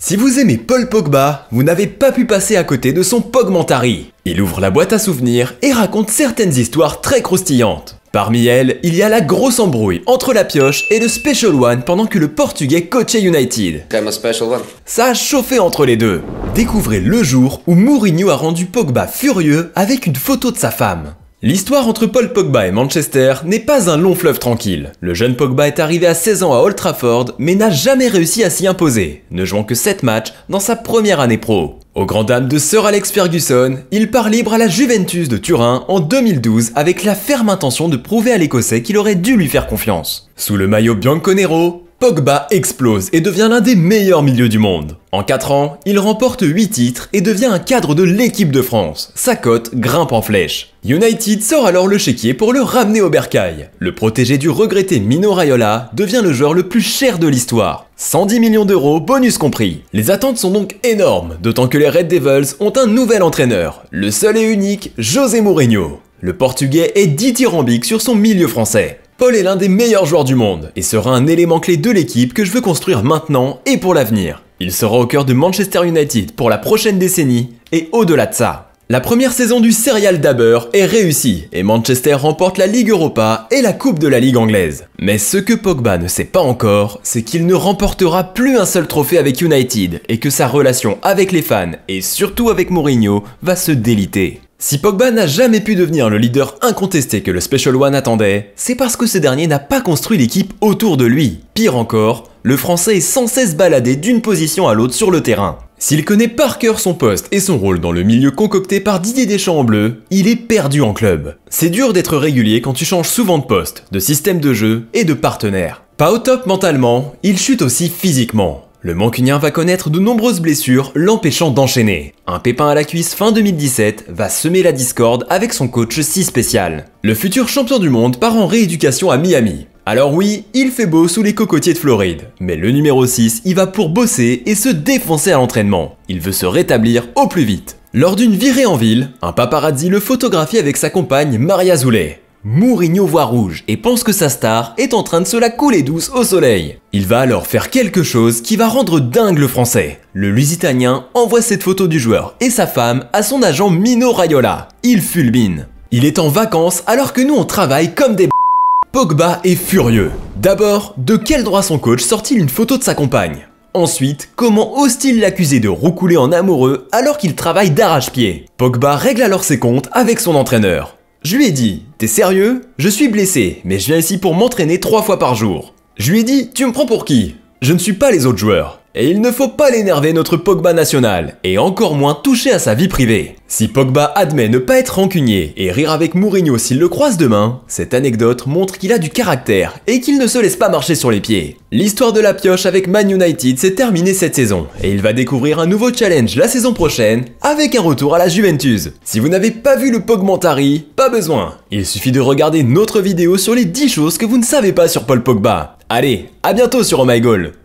Si vous aimez Paul Pogba, vous n'avez pas pu passer à côté de son Pogmentari. Il ouvre la boîte à souvenirs et raconte certaines histoires très croustillantes. Parmi elles, il y a la grosse embrouille entre la pioche et le Special One pendant que le Portugais coachait United. Ça a chauffé entre les deux. Découvrez le jour où Mourinho a rendu Pogba furieux avec une photo de sa femme. L'histoire entre Paul Pogba et Manchester n'est pas un long fleuve tranquille. Le jeune Pogba est arrivé à 16 ans à Old Trafford, mais n'a jamais réussi à s'y imposer, ne jouant que 7 matchs dans sa première année pro. Au grand dam de Sir Alex Ferguson, il part libre à la Juventus de Turin en 2012 avec la ferme intention de prouver à l'Écossais qu'il aurait dû lui faire confiance. Sous le maillot bianconero, Pogba explose et devient l'un des meilleurs milieux du monde. En 4 ans, il remporte 8 titres et devient un cadre de l'équipe de France. Sa cote grimpe en flèche. United sort alors le chéquier pour le ramener au bercail. Le protégé du regretté Mino Raiola devient le joueur le plus cher de l'histoire. 110 millions d'euros, bonus compris. Les attentes sont donc énormes, d'autant que les Red Devils ont un nouvel entraîneur, le seul et unique José Mourinho. Le portugais est dithyrambique sur son milieu français. Paul est l'un des meilleurs joueurs du monde et sera un élément clé de l'équipe que je veux construire maintenant et pour l'avenir. Il sera au cœur de Manchester United pour la prochaine décennie et au-delà de ça. La première saison du Serial Dabber est réussie et Manchester remporte la Ligue Europa et la Coupe de la Ligue anglaise. Mais ce que Pogba ne sait pas encore, c'est qu'il ne remportera plus un seul trophée avec United et que sa relation avec les fans et surtout avec Mourinho va se déliter. Si Pogba n'a jamais pu devenir le leader incontesté que le Special One attendait, c'est parce que ce dernier n'a pas construit l'équipe autour de lui. Pire encore, le Français est sans cesse baladé d'une position à l'autre sur le terrain. S'il connaît par cœur son poste et son rôle dans le milieu concocté par Didier Deschamps en bleu, il est perdu en club. C'est dur d'être régulier quand tu changes souvent de poste, de système de jeu et de partenaire. Pas au top mentalement, il chute aussi physiquement. Le mancunien va connaître de nombreuses blessures, l'empêchant d'enchaîner. Un pépin à la cuisse fin 2017 va semer la discorde avec son coach si spécial. Le futur champion du monde part en rééducation à Miami. Alors oui, il fait beau sous les cocotiers de Floride, mais le numéro 6 y va pour bosser et se défoncer à l'entraînement. Il veut se rétablir au plus vite. Lors d'une virée en ville, un paparazzi le photographie avec sa compagne Maria Zoulet. Mourinho voit rouge et pense que sa star est en train de se la couler douce au soleil. Il va alors faire quelque chose qui va rendre dingue le français. Le Lusitanien envoie cette photo du joueur et sa femme à son agent Mino Raiola. Il fulmine. Il est en vacances alors que nous on travaille comme des b... Pogba est furieux. D'abord, de quel droit son coach sort-il une photo de sa compagne Ensuite, comment ose-t-il l'accuser de roucouler en amoureux alors qu'il travaille d'arrache-pied Pogba règle alors ses comptes avec son entraîneur. Je lui ai dit, t'es sérieux Je suis blessé, mais je viens ici pour m'entraîner trois fois par jour. Je lui ai dit, tu me prends pour qui Je ne suis pas les autres joueurs. Et il ne faut pas l'énerver notre Pogba national, et encore moins toucher à sa vie privée. Si Pogba admet ne pas être rancunier et rire avec Mourinho s'il le croise demain, cette anecdote montre qu'il a du caractère et qu'il ne se laisse pas marcher sur les pieds. L'histoire de la pioche avec Man United s'est terminée cette saison, et il va découvrir un nouveau challenge la saison prochaine avec un retour à la Juventus. Si vous n'avez pas vu le Pogmentari, pas besoin. Il suffit de regarder notre vidéo sur les 10 choses que vous ne savez pas sur Paul Pogba. Allez, à bientôt sur Oh My Goal